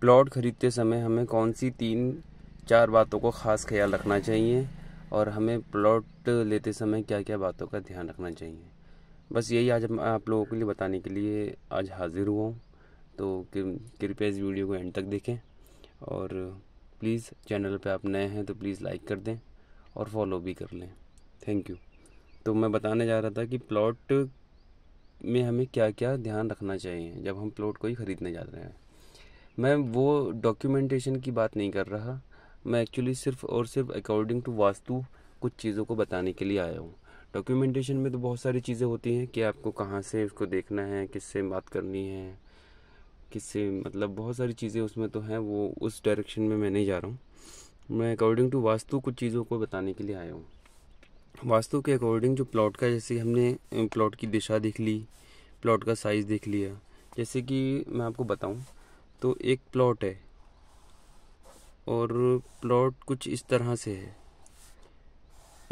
plot खरीदते समय हमें कौन सी तीन चार बातों को ख़ास ख्याल रखना चाहिए और हमें प्लॉट लेते समय क्या क्या बातों का ध्यान रखना चाहिए बस यही आज मैं आप लोगों के लिए बताने के लिए आज हाज़िर हुआ हूँ तो कृपया इस वीडियो को एंड तक देखें और प्लीज़ चैनल पे आप नए हैं तो प्लीज़ लाइक कर दें और फॉलो भी कर लें थैंक यू तो मैं बताने जा रहा था कि प्लॉट में हमें क्या क्या ध्यान रखना चाहिए जब हम प्लॉट कोई ख़रीदने जा रहे हैं मैं वो डॉक्यूमेंटेशन की बात नहीं कर रहा मैं एक्चुअली सिर्फ और सिर्फ अकॉर्डिंग टू वास्तु कुछ चीज़ों को बताने के लिए आया हूँ डॉक्यूमेंटेशन में तो बहुत सारी चीज़ें होती हैं कि आपको कहाँ से उसको देखना है किससे बात करनी है किससे मतलब बहुत सारी चीज़ें उसमें तो हैं वो उस डायरेक्शन में मैं नहीं जा रहा हूँ मैं अकॉर्डिंग टू वास्तु कुछ चीज़ों को बताने के लिए आया हूँ वास्तु के अकॉर्डिंग जो प्लॉट का जैसे हमने प्लॉट की दिशा देख ली प्लॉट का साइज़ देख लिया जैसे कि मैं आपको बताऊँ तो एक प्लॉट है और प्लॉट कुछ इस तरह से है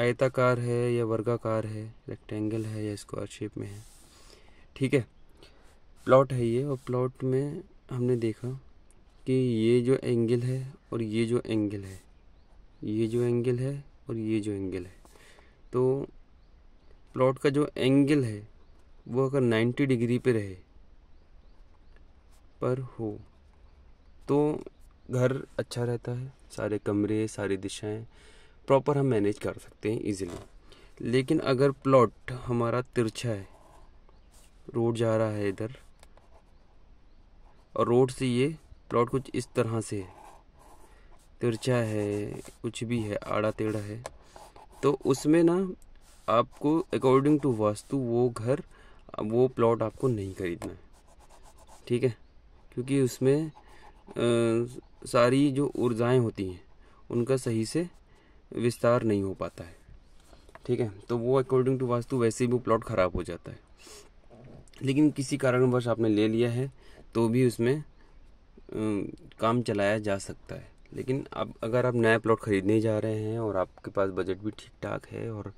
आयताकार है या वर्गाकार है रेक्टेंगल है या स्क्वायर शेप में है ठीक है प्लॉट है ये और प्लॉट में हमने देखा कि ये जो एंगल है और ये जो एंगल है ये जो एंगल है और ये जो एंगल है तो प्लॉट का जो एंगल है वो अगर 90 डिग्री पे रहे पर हो तो घर अच्छा रहता है सारे कमरे सारी दिशाएं प्रॉपर हम मैनेज कर सकते हैं इजीली लेकिन अगर प्लॉट हमारा तिरछा है रोड जा रहा है इधर और रोड से ये प्लॉट कुछ इस तरह से है तिरछा है कुछ भी है आड़ा टेढ़ा है तो उसमें ना आपको अकॉर्डिंग टू वास्तु वो घर वो प्लॉट आपको नहीं खरीदना है ठीक है क्योंकि उसमें सारी जो ऊर्जाएं होती हैं उनका सही से विस्तार नहीं हो पाता है ठीक है तो वो अकॉर्डिंग टू वास्तु वैसे ही वो प्लॉट ख़राब हो जाता है लेकिन किसी कारणवश आपने ले लिया है तो भी उसमें काम चलाया जा सकता है लेकिन अब अगर आप नया प्लॉट ख़रीदने जा रहे हैं और आपके पास बजट भी ठीक ठाक है और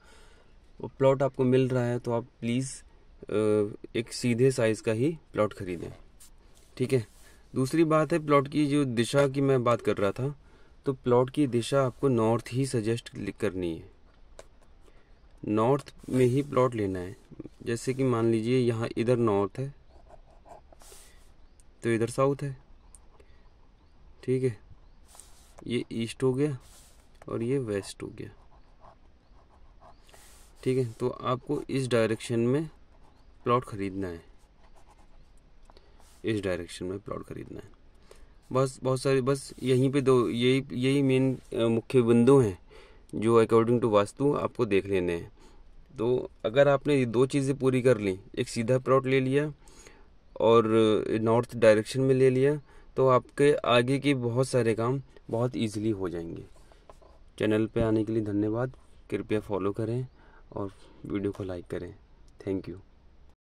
वो प्लॉट आपको मिल रहा है तो आप प्लीज़ एक सीधे साइज़ का ही प्लॉट ख़रीदें ठीक है दूसरी बात है प्लॉट की जो दिशा की मैं बात कर रहा था तो प्लॉट की दिशा आपको नॉर्थ ही सजेस्ट करनी है नॉर्थ में ही प्लॉट लेना है जैसे कि मान लीजिए यहाँ इधर नॉर्थ है तो इधर साउथ है ठीक है ये ईस्ट हो गया और ये वेस्ट हो गया ठीक है तो आपको इस डायरेक्शन में प्लॉट ख़रीदना है इस डायरेक्शन में प्लॉट खरीदना है बस बहुत सारे बस यहीं पे दो यही यही मेन मुख्य बिंदु हैं जो अकॉर्डिंग टू वास्तु आपको देख लेने हैं तो अगर आपने ये दो चीज़ें पूरी कर ली एक सीधा प्लॉट ले लिया और नॉर्थ डायरेक्शन में ले लिया तो आपके आगे के बहुत सारे काम बहुत ईजिली हो जाएंगे चैनल पे आने के लिए धन्यवाद कृपया फॉलो करें और वीडियो को लाइक करें थैंक यू